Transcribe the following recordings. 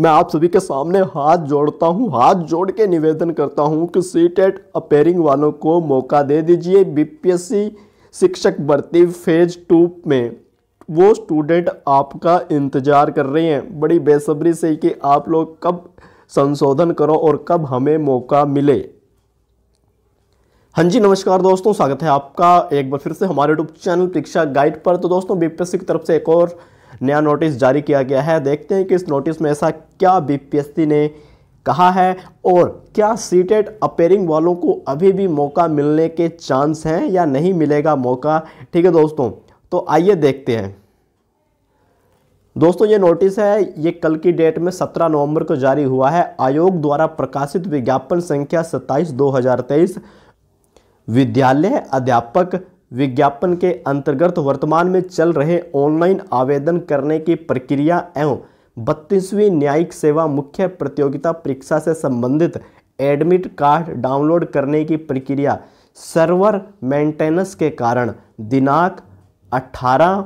मैं आप सभी के सामने हाथ जोड़ता हूं, हाथ जोड़ के निवेदन करता हूं कि सी टेट अपेयरिंग वालों को मौका दे दीजिए बीपीएससी शिक्षक भर्ती फेज टू में वो स्टूडेंट आपका इंतज़ार कर रहे हैं बड़ी बेसब्री से कि आप लोग कब संशोधन करो और कब हमें मौका मिले हाँ जी नमस्कार दोस्तों स्वागत है आपका एक बार फिर से हमारे यूट्यूब चैनल परीक्षा गाइड पर तो दोस्तों बीपीएससी की तरफ से एक और नया नोटिस जारी किया गया है देखते हैं कि इस नोटिस में ऐसा क्या बीपीएससी ने कहा है और क्या सीटेड अपेयरिंग वालों को अभी भी मौका मिलने के चांस हैं या नहीं मिलेगा मौका ठीक है दोस्तों तो आइए देखते हैं दोस्तों ये नोटिस है ये कल की डेट में 17 नवंबर को जारी हुआ है आयोग द्वारा प्रकाशित विज्ञापन संख्या 27 2023 विद्यालय अध्यापक विज्ञापन के अंतर्गत वर्तमान में चल रहे ऑनलाइन आवेदन करने की प्रक्रिया एवं बत्तीसवीं न्यायिक सेवा मुख्य प्रतियोगिता परीक्षा से संबंधित एडमिट कार्ड डाउनलोड करने की प्रक्रिया सर्वर मेंटेनेंस के कारण दिनांक 18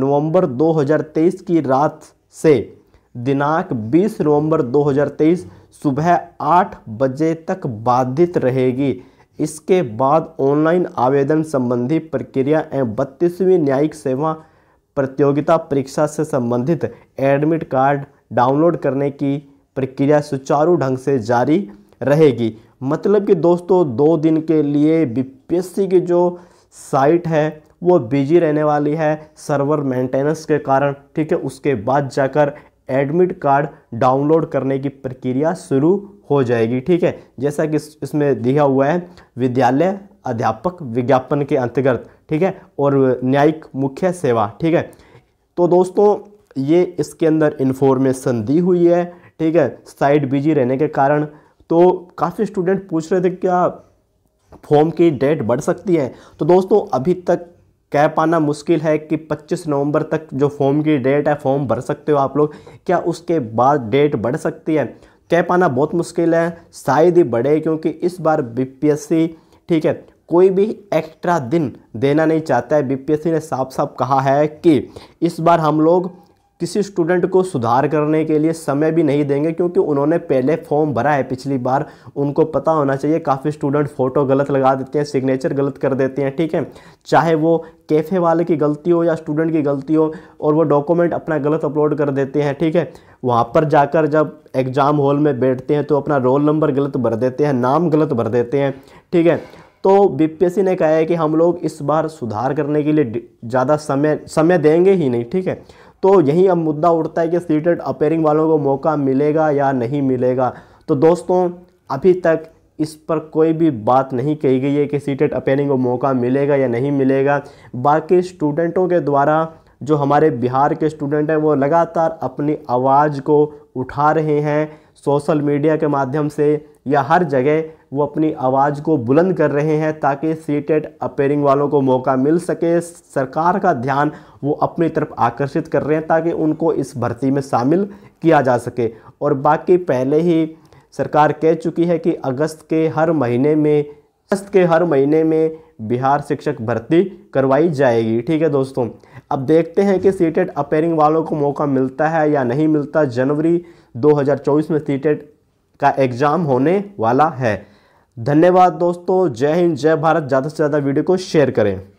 नवंबर 2023 की रात से दिनांक 20 नवंबर 2023 सुबह 8 बजे तक बाधित रहेगी इसके बाद ऑनलाइन आवेदन संबंधी प्रक्रिया एवं बत्तीसवीं न्यायिक सेवा प्रतियोगिता परीक्षा से संबंधित एडमिट कार्ड डाउनलोड करने की प्रक्रिया सुचारू ढंग से जारी रहेगी मतलब कि दोस्तों दो दिन के लिए बीपीएससी की जो साइट है वो बिजी रहने वाली है सर्वर मेंटेनेंस के कारण ठीक है उसके बाद जाकर एडमिट कार्ड डाउनलोड करने की प्रक्रिया शुरू हो जाएगी ठीक है जैसा कि इसमें दिया हुआ है विद्यालय अध्यापक विज्ञापन के अंतर्गत ठीक है और न्यायिक मुख्य सेवा ठीक है तो दोस्तों ये इसके अंदर इन्फॉर्मेशन दी हुई है ठीक है साइड बिजी रहने के कारण तो काफ़ी स्टूडेंट पूछ रहे थे क्या फॉर्म की डेट बढ़ सकती है तो दोस्तों अभी तक कह पाना मुश्किल है कि 25 नवंबर तक जो फॉर्म की डेट है फॉर्म भर सकते हो आप लोग क्या उसके बाद डेट बढ़ सकती है कह पाना बहुत मुश्किल है शायद ही बढ़े क्योंकि इस बार बीपीएससी ठीक है कोई भी एक्स्ट्रा दिन देना नहीं चाहता है बीपीएससी ने साफ साफ कहा है कि इस बार हम लोग किसी स्टूडेंट को सुधार करने के लिए समय भी नहीं देंगे क्योंकि उन्होंने पहले फॉर्म भरा है पिछली बार उनको पता होना चाहिए काफ़ी स्टूडेंट फ़ोटो गलत लगा देते हैं सिग्नेचर गलत कर देते हैं ठीक है चाहे वो कैफ़े वाले की गलती हो या स्टूडेंट की गलती हो और वो डॉक्यूमेंट अपना गलत अपलोड कर देते हैं ठीक है वहाँ पर जाकर जब एग्ज़ाम हॉल में बैठते हैं तो अपना रोल नंबर गलत भर देते हैं नाम गलत भर देते हैं ठीक है तो बी ने कहा है कि हम लोग इस बार सुधार करने के लिए ज़्यादा समय समय देंगे ही नहीं ठीक है तो यही अब मुद्दा उठता है कि सीटेड अपेयरिंग वालों को मौका मिलेगा या नहीं मिलेगा तो दोस्तों अभी तक इस पर कोई भी बात नहीं कही गई है कि सीटेड अपेयरिंग को मौका मिलेगा या नहीं मिलेगा बाकी स्टूडेंटों के द्वारा जो हमारे बिहार के स्टूडेंट हैं वो लगातार अपनी आवाज़ को उठा रहे हैं सोशल मीडिया के माध्यम से या हर जगह वो अपनी आवाज़ को बुलंद कर रहे हैं ताकि सीटेड अपेयरिंग वालों को मौका मिल सके सरकार का ध्यान वो अपनी तरफ आकर्षित कर रहे हैं ताकि उनको इस भर्ती में शामिल किया जा सके और बाकी पहले ही सरकार कह चुकी है कि अगस्त के हर महीने में अगस्त के हर महीने में बिहार शिक्षक भर्ती करवाई जाएगी ठीक है दोस्तों अब देखते हैं कि सीटेड अपेयरिंग वालों को मौका मिलता है या नहीं मिलता जनवरी 2024 में सीटेड का एग्ज़ाम होने वाला है धन्यवाद दोस्तों जय हिंद जय भारत ज़्यादा से ज़्यादा वीडियो को शेयर करें